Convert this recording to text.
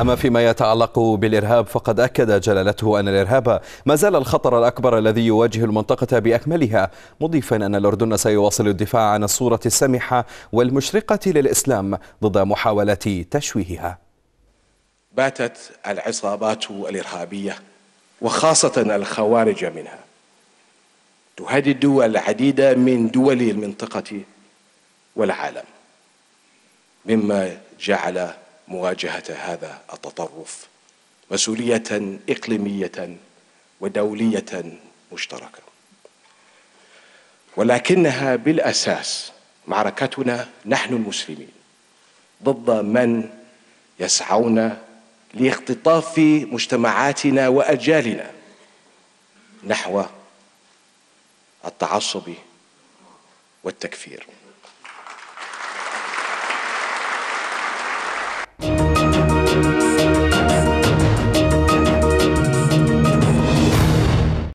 أما فيما يتعلق بالإرهاب فقد أكد جلالته أن الإرهاب ما زال الخطر الأكبر الذي يواجه المنطقة بأكملها مضيفا أن الأردن سيواصل الدفاع عن الصورة السمحة والمشرقة للإسلام ضد محاولة تشويهها باتت العصابات الإرهابية وخاصة الخوارج منها تهدد عديدة من دول المنطقة والعالم مما جعل مواجهة هذا التطرف مسؤولية إقليمية ودولية مشتركة ولكنها بالأساس معركتنا نحن المسلمين ضد من يسعون لاختطاف مجتمعاتنا وأجيالنا نحو التعصب والتكفير